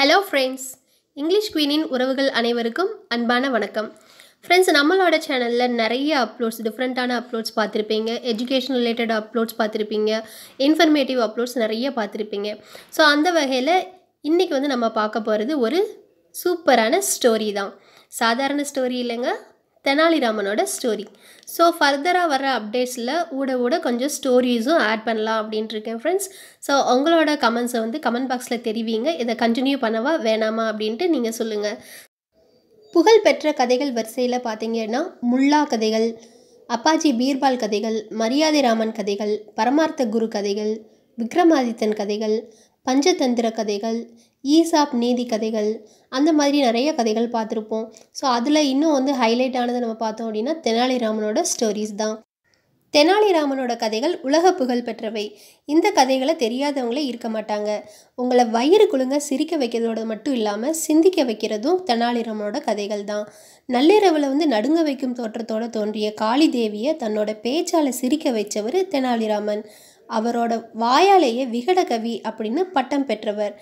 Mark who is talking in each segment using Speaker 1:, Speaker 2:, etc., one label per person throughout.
Speaker 1: hello friends English குவீனின் உறவுகள் அனைவருக்கும் அன்பான வணக்கம் ஃப்ரெண்ட்ஸ் நம்மளோட சேனலில் நிறைய அப்லோட்ஸ் டிஃப்ரெண்ட்டான அப்லோட்ஸ் பார்த்துருப்பீங்க எஜுகேஷன் ரிலேட்டட் அப்லோட்ஸ் பார்த்துருப்பீங்க இன்ஃபர்மேட்டிவ் அப்லோட்ஸ் நிறைய பார்த்துருப்பீங்க ஸோ அந்த வகையில் இன்றைக்கி வந்து நம்ம பார்க்க போகிறது ஒரு சூப்பரான ஸ்டோரி தான் சாதாரண ஸ்டோரி இல்லைங்க தெனாலிராமனோட ஸ்டோரி ஸோ ஃபர்தராக வர அப்டேட்ஸில் ஊட ஊட கொஞ்சம் ஸ்டோரிஸும் ஆட் பண்ணலாம் அப்படின்ட்டு இருக்கேன் ஃப்ரெண்ட்ஸ் ஸோ உங்களோட கமெண்ட்ஸை வந்து கமெண்ட் பாக்ஸில் தெரிவிங்க இதை கண்டினியூ பண்ணவா வேணாமா அப்படின்ட்டு நீங்கள் சொல்லுங்கள் புகழ்பெற்ற கதைகள் வரிசையில் பார்த்தீங்கன்னா முல்லா கதைகள் அப்பாஜி பீர்பால் கதைகள் மரியாதை ராமன் கதைகள் பரமார்த்த குரு கதைகள் விக்ரமாதித்தன் கதைகள் பஞ்சதந்திர கதைகள் ஈசாப் நீதி கதைகள் அந்த மாதிரி நிறைய கதைகள் பார்த்துருப்போம் ஸோ அதில் இன்னும் வந்து ஹைலைட் ஆனதை நம்ம பார்த்தோம் அப்படின்னா தெனாலிராமனோட ஸ்டோரிஸ் தான் தெனாலிராமனோட கதைகள் உலக புகழ் பெற்றவை இந்த கதைகளை தெரியாதவங்களே இருக்க மாட்டாங்க உங்களை வயிறு குழுங்க சிரிக்க வைக்கிறதோட மட்டும் இல்லாமல் சிந்திக்க வைக்கிறதும் தெனாலிராமனோட கதைகள் தான் நள்ளிரவில் வந்து நடுங்க வைக்கும் தோற்றத்தோட தோன்றிய காளி தேவியை தன்னோட பேச்சால் சிரிக்க வைச்சவர் தெனாலிராமன் அவரோட வாயாலேயே விகடகவி அப்படின்னு பட்டம் பெற்றவர்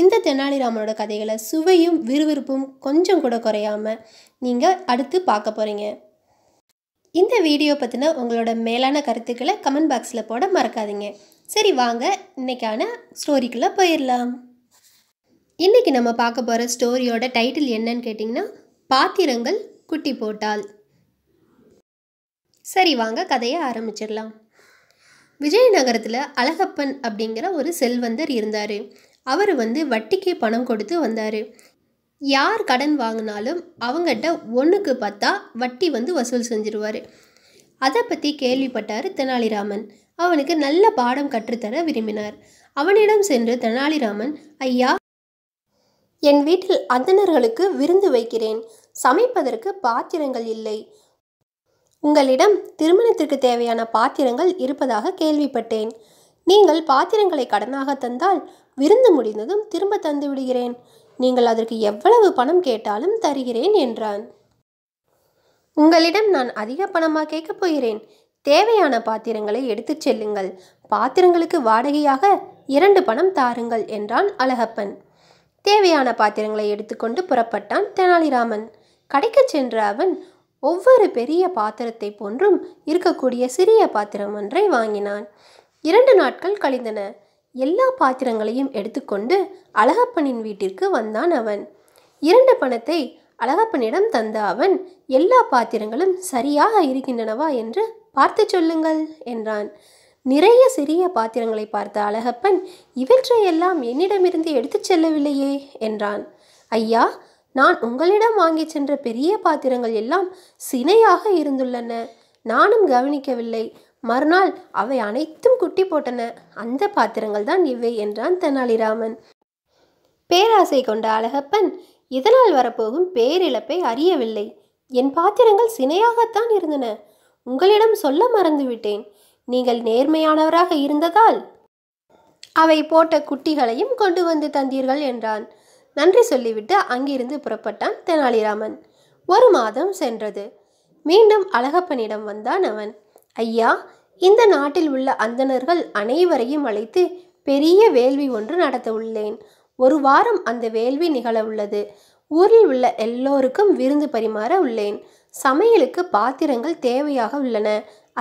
Speaker 1: இந்த தெனாலிராமனோட கதைகளை சுவையும் விறுவிறுப்பும் கொஞ்சம் கூட குறையாமல் நீங்கள் அடுத்து பார்க்க போகிறீங்க இந்த வீடியோ பற்றின உங்களோட மேலான கருத்துக்களை கமெண்ட் பாக்ஸில் போட மறக்காதீங்க சரி வாங்க இன்றைக்கான ஸ்டோரிக்குள்ளே போயிடலாம் இன்றைக்கி நம்ம பார்க்க போகிற ஸ்டோரியோட டைட்டில் என்னன்னு கேட்டிங்கன்னா பாத்திரங்கள் குட்டி போட்டால் சரி வாங்க கதையை ஆரம்பிச்சிடலாம் விஜயநகரத்தில் அழகப்பன் அப்படிங்கிற ஒரு செல்வந்தர் இருந்தார் அவர் வந்து வட்டிக்கு பணம் கொடுத்து வந்தார் யார் கடன் வாங்கினாலும் அவங்ககிட்ட ஒன்றுக்கு பார்த்தா வட்டி வந்து வசூல் செஞ்சிருவார் அதை பற்றி கேள்விப்பட்டார் தெனாலிராமன் அவனுக்கு நல்ல பாடம் கற்றுத்தர விரும்பினார் அவனிடம் சென்று தெனாலிராமன் ஐயா என் வீட்டில் அந்தணர்களுக்கு விருந்து வைக்கிறேன் சமைப்பதற்கு பாத்திரங்கள் இல்லை உங்களிடம் திருமணத்திற்கு தேவையான பாத்திரங்கள் இருப்பதாக கேள்விப்பட்டேன் நீங்கள் பாத்திரங்களை கடனாக தந்தால் விருந்து முடிந்ததும் திரும்ப தந்து விடுகிறேன் நீங்கள் அதற்கு எவ்வளவு பணம் கேட்டாலும் தருகிறேன் என்றான் உங்களிடம் நான் அதிக பணமாக கேட்கப் போகிறேன் தேவையான பாத்திரங்களை எடுத்துச் செல்லுங்கள் பாத்திரங்களுக்கு வாடகையாக இரண்டு பணம் தாருங்கள் என்றான் அழகப்பன் தேவையான பாத்திரங்களை எடுத்துக்கொண்டு புறப்பட்டான் தெனாலிராமன் கடைக்குச் சென்ற அவன் ஒவ்வொரு பெரிய பாத்திரத்தை போன்றும் இருக்கக்கூடிய சிறிய பாத்திரம் ஒன்றை வாங்கினான் இரண்டு நாட்கள் கழிந்தன எல்லா பாத்திரங்களையும் எடுத்துக்கொண்டு அழகப்பனின் வீட்டிற்கு வந்தான் அவன் இரண்டு பணத்தை அழகப்பனிடம் தந்த அவன் எல்லா பாத்திரங்களும் சரியாக இருக்கின்றனவா என்று பார்த்து சொல்லுங்கள் என்றான் நிறைய சிறிய பாத்திரங்களை பார்த்த அழகப்பன் இவற்றையெல்லாம் என்னிடமிருந்து எடுத்துச் செல்லவில்லையே என்றான் ஐயா நான் உங்களிடம் வாங்கி சென்ற பெரிய பாத்திரங்கள் எல்லாம் சினையாக இருந்துள்ளன நானும் கவனிக்கவில்லை மறுநாள் அவை அனைத்தும் குட்டி போட்டன அந்த பாத்திரங்கள் தான் இவை என்றான் தெனாலிராமன் பேராசை கொண்ட அழகப்பன் இதனால் வரப்போகும் பேரிழப்பை அறியவில்லை என் பாத்திரங்கள் சினையாகத்தான் இருந்தன உங்களிடம் சொல்ல மறந்துவிட்டேன் நீங்கள் நேர்மையானவராக இருந்ததால் அவை போட்ட குட்டிகளையும் கொண்டு வந்து தந்தீர்கள் என்றான் நன்றி சொல்லிவிட்டு அங்கிருந்து புறப்பட்டான் தெனாலிராமன் ஒரு மாதம் சென்றது மீண்டும் அழகப்பனிடம் வந்தான் அவன் ஐயா இந்த நாட்டில் உள்ள அந்தணர்கள் அனைவரையும் அழைத்து பெரிய வேள்வி ஒன்று நடத்த உள்ளேன் ஒரு வாரம் அந்த வேள்வி நிகழ உள்ளது ஊரில் உள்ள எல்லோருக்கும் விருந்து பரிமாற உள்ளேன் சமையலுக்கு பாத்திரங்கள் தேவையாக உள்ளன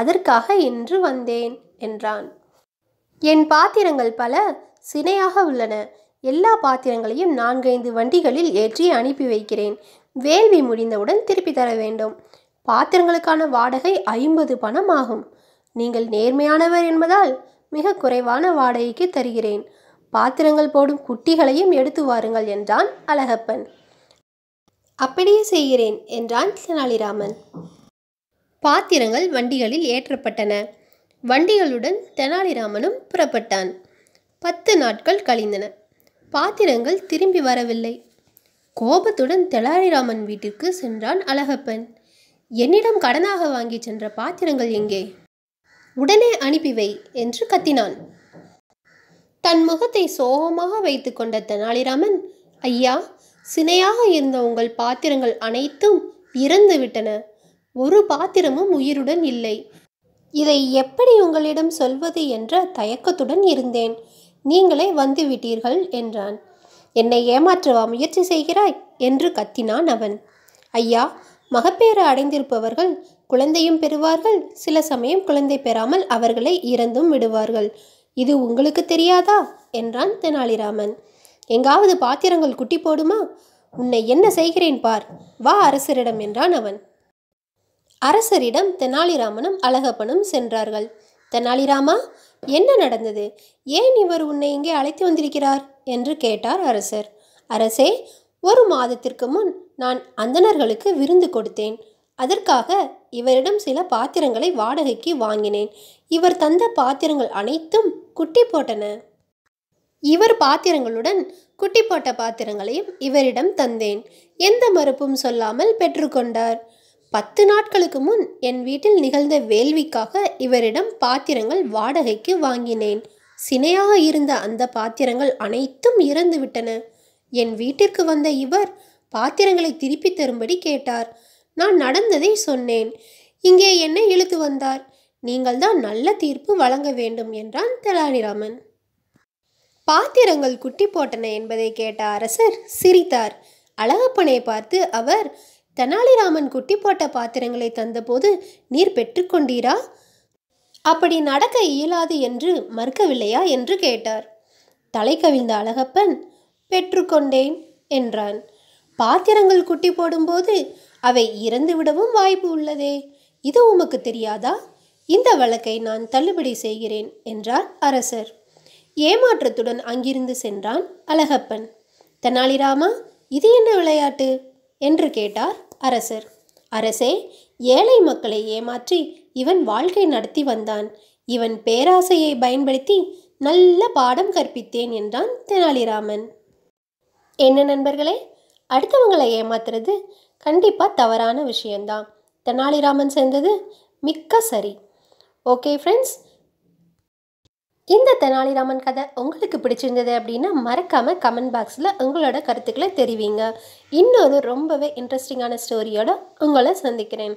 Speaker 1: அதற்காக இன்று வந்தேன் என்றான் என் பாத்திரங்கள் பல சினையாக உள்ளன எல்லா பாத்திரங்களையும் நான்கைந்து வண்டிகளில் ஏற்றி அனுப்பி வைக்கிறேன் வேள்வி முடிந்தவுடன் திருப்பி தர வேண்டும் பாத்திரங்களுக்கான வாடகை ஐம்பது பணம் ஆகும் நீங்கள் நேர்மையானவர் என்பதால் மிக குறைவான வாடகைக்கு தருகிறேன் பாத்திரங்கள் போடும் குட்டிகளையும் எடுத்து வாருங்கள் என்றான் அழகப்பன் அப்படியே செய்கிறேன் என்றான் தெனாலிராமன் பாத்திரங்கள் வண்டிகளில் ஏற்றப்பட்டன வண்டிகளுடன் தெனாலிராமனும் புறப்பட்டான் பத்து நாட்கள் கழிந்தன பாத்திரங்கள் திரும்பி வரவில்லை கோபத்துடன் தெலாலிராமன் வீட்டிற்கு சென்றான் அழகப்பன் என்னிடம் கடனாக வாங்கி சென்ற பாத்திரங்கள் எங்கே உடனே அனுப்பிவை என்று கத்தினான் தன் முகத்தை சோகமாக வைத்து கொண்ட தெனாலிராமன் ஐயா சினையாக இருந்த உங்கள் பாத்திரங்கள் அனைத்தும் இறந்து விட்டன ஒரு பாத்திரமும் உயிருடன் இல்லை இதை எப்படி உங்களிடம் சொல்வது என்ற தயக்கத்துடன் இருந்தேன் நீங்களே வந்து விட்டீர்கள் என்றான் என்னை ஏமாற்றவா முயற்சி செய்கிறாய் என்று கத்தினான் அவன் ஐயா மகப்பேறு அடைந்திருப்பவர்கள் குழந்தையும் பெறுவார்கள் சில சமயம் குழந்தை பெறாமல் அவர்களை இறந்தும் விடுவார்கள் இது உங்களுக்கு தெரியாதா என்றான் தெனாலிராமன் எங்காவது பாத்திரங்கள் குட்டி போடுமா உன்னை என்ன செய்கிறேன் பார் வா அரசரிடம் என்றான் அவன் அரசரிடம் தெனாலிராமனும் அழகப்பனும் சென்றார்கள் தெனாலிராமா என்ன நடந்தது ஏன் இவர் உன்னை இங்கே அழைத்து வந்திருக்கிறார் என்று கேட்டார் அரசர் அரசே ஒரு மாதத்திற்கு முன் நான் அந்தணர்களுக்கு விருந்து கொடுத்தேன் அதற்காக இவரிடம் சில பாத்திரங்களை வாடகைக்கு வாங்கினேன் இவர் தந்த பாத்திரங்கள் அனைத்தும் குட்டி போட்டன இவர் பாத்திரங்களுடன் குட்டி போட்ட பாத்திரங்களையும் இவரிடம் தந்தேன் எந்த மறுப்பும் சொல்லாமல் பெற்றுக்கொண்டார் பத்து நாட்களுக்கு முன் என் வீட்டில் நிகழ்ந்த வேள்விக்காக இவரிடம் பாத்திரங்கள் வாடகைக்கு வாங்கினேன் சினையாக இருந்த அந்த பாத்திரங்கள் அனைத்தும் இறந்து விட்டன என் வீட்டிற்கு வந்த இவர் பாத்திரங்களை திருப்பி தரும்படி கேட்டார் நான் நடந்ததை சொன்னேன் இங்கே என்னை இழுத்து வந்தார் நீங்கள்தான் நல்ல தீர்ப்பு வழங்க வேண்டும் என்றான் தெலாலிராமன் பாத்திரங்கள் குட்டி போட்டன என்பதை கேட்ட அரசர் சிரித்தார் அழகப்பனை பார்த்து அவர் தெனாலிராமன் குட்டி போட்ட பாத்திரங்களை தந்தபோது நீர் பெற்றுக்கொண்டீரா அப்படி நடக்க இயலாது என்று மறுக்கவில்லையா என்று கேட்டார் தலை கவிழ்ந்த அழகப்பன் பெற்றுக்கொண்டேன் என்றான் பாத்திரங்கள் குட்டி போடும்போது அவை இறந்து விடவும் வாய்ப்பு உள்ளதே இது உமக்கு தெரியாதா இந்த வழக்கை நான் தள்ளுபடி செய்கிறேன் என்றார் அரசர் ஏமாற்றத்துடன் அங்கிருந்து சென்றான் அழகப்பன் தெனாலிராமா இது என்ன விளையாட்டு என்று கேட்டார் அரசர் அரசே ஏழை மக்களை ஏமாற்றி இவன் வாழ்க்கை நடத்தி வந்தான் இவன் பேராசையை பயன்படுத்தி நல்ல பாடம் கற்பித்தேன் என்றான் தெனாலிராமன் என்ன நண்பர்களே அடுத்தவங்களை ஏமாத்துறது கண்டிப்பாக தவறான விஷயந்தான் தெனாலிராமன் சேர்ந்தது மிக்க சரி ஓகே ஃப்ரெண்ட்ஸ் இந்த தெனாலிராமன் கதை உங்களுக்கு பிடிச்சிருந்தது அப்படின்னா மறக்காமல் கமெண்ட் பாக்ஸில் உங்களோட கருத்துக்களை தெரிவிங்க இன்னொரு ரொம்பவே இன்ட்ரெஸ்டிங்கான ஸ்டோரியோட உங்களை சந்திக்கிறேன்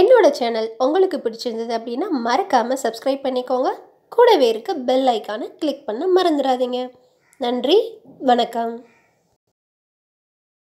Speaker 1: என்னோட சேனல் உங்களுக்கு பிடிச்சிருந்தது அப்படின்னா மறக்காமல் சப்ஸ்கிரைப் பண்ணிக்கோங்க கூடவே இருக்க பெல் ஐக்கானை கிளிக் பண்ண மறந்துடாதீங்க நன்றி வணக்கம்